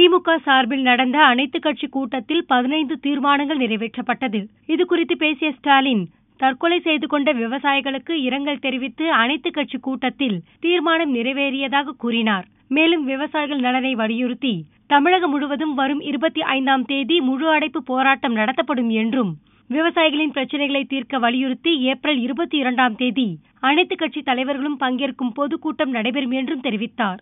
திமுக சார்பில் நடந்த அனைத்து கட்சி கூட்டத்தில் பதினைந்து தீர்மானங்கள் நிறைவேற்றப்பட்டது இதுகுறித்து பேசிய ஸ்டாலின் தற்கொலை செய்து கொண்ட விவசாயிகளுக்கு இரங்கல் தெரிவித்து அனைத்து கட்சி கூட்டத்தில் தீர்மானம் நிறைவேறியதாக கூறினார் மேலும் விவசாயிகள் நலனை வலியுறுத்தி தமிழகம் முழுவதும் வரும் இருபத்தி ஐந்தாம் தேதி முழு அடைப்பு போராட்டம் நடத்தப்படும் என்றும் விவசாயிகளின் பிரச்சினைகளை தீர்க்க வலியுறுத்தி ஏப்ரல் இருபத்தி இரண்டாம் தேதி அனைத்து கட்சி தலைவர்களும் பங்கேற்கும் பொதுக்கூட்டம் நடைபெறும் என்றும் தெரிவித்தார்